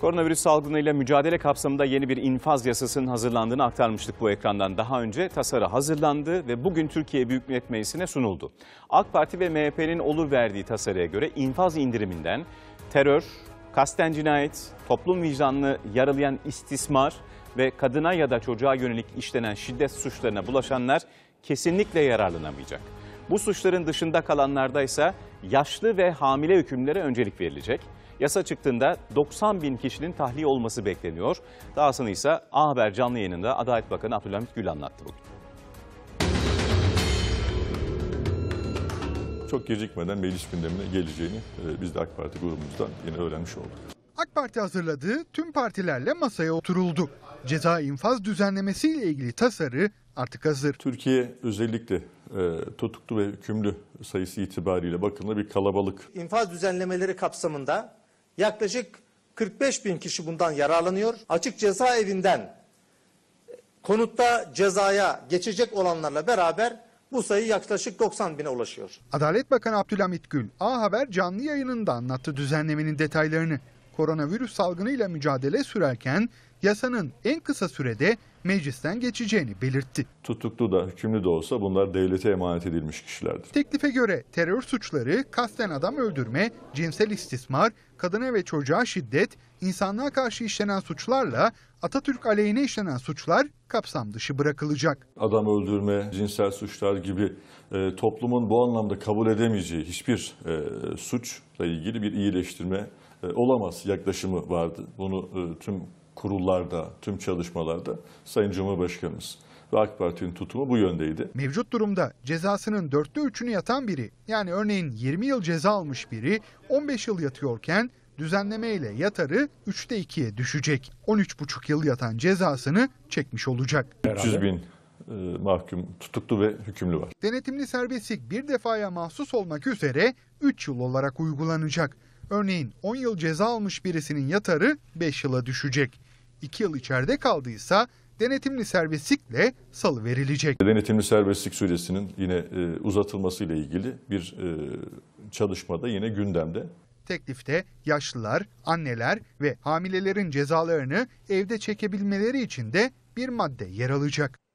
Koronavirüs salgınıyla mücadele kapsamında yeni bir infaz yasasının hazırlandığını aktarmıştık bu ekrandan. Daha önce tasarı hazırlandı ve bugün Türkiye Büyük Millet Meclisi'ne sunuldu. AK Parti ve MHP'nin olur verdiği tasarıya göre infaz indiriminden terör, kasten cinayet, toplum vicdanını yaralayan istismar ve kadına ya da çocuğa yönelik işlenen şiddet suçlarına bulaşanlar kesinlikle yararlanamayacak. Bu suçların dışında kalanlarda ise yaşlı ve hamile hükümlere öncelik verilecek. Yasa çıktığında 90 bin kişinin tahliye olması bekleniyor. Dahasını ise A Haber canlı yayınında Adalet Bakanı Abdülhamit Gül anlattı bugün. Çok gecikmeden meclis gündemine geleceğini e, biz de AK Parti grubumuzdan yine öğrenmiş olduk. AK Parti hazırladığı tüm partilerle masaya oturuldu. Ceza infaz düzenlemesiyle ilgili tasarı artık hazır. Türkiye özellikle e, tutuklu ve hükümlü sayısı itibariyle bakıldığında bir kalabalık. İnfaz düzenlemeleri kapsamında Yaklaşık 45 bin kişi bundan yararlanıyor. Açık cezaevinden konutta cezaya geçecek olanlarla beraber bu sayı yaklaşık 90 bine ulaşıyor. Adalet Bakanı Abdülhamit Gül A Haber canlı yayınında anlattı düzenlemenin detaylarını koronavirüs salgınıyla mücadele sürerken yasanın en kısa sürede meclisten geçeceğini belirtti. Tutuklu da hükümlü de olsa bunlar devlete emanet edilmiş kişilerdir. Teklife göre terör suçları, kasten adam öldürme, cinsel istismar, kadına ve çocuğa şiddet, insanlığa karşı işlenen suçlarla Atatürk aleyhine işlenen suçlar kapsam dışı bırakılacak. Adam öldürme, cinsel suçlar gibi e, toplumun bu anlamda kabul edemeyeceği hiçbir e, suçla ilgili bir iyileştirme e, olamaz yaklaşımı vardı. Bunu e, tüm kurullarda, tüm çalışmalarda Sayın Cumhurbaşkanımız ve AK Parti'nin tutumu bu yöndeydi. Mevcut durumda cezasının dörtte üçünü yatan biri yani örneğin 20 yıl ceza almış biri 15 yıl yatıyorken düzenlemeyle yatarı 3'te 2'ye düşecek. 13,5 yıl yatan cezasını çekmiş olacak. 300 bin e, mahkum, tutuklu ve hükümlü var. Denetimli serbestlik bir defaya mahsus olmak üzere 3 yıl olarak uygulanacak. Örneğin 10 yıl ceza almış birisinin yatarı 5 yıla düşecek. 2 yıl içeride kaldıysa denetimli serbestlikle salı verilecek. Denetimli serbestlik süresinin yine e, uzatılması ile ilgili bir e, çalışmada yine gündemde. Teklifte yaşlılar, anneler ve hamilelerin cezalarını evde çekebilmeleri için de bir madde yer alacak.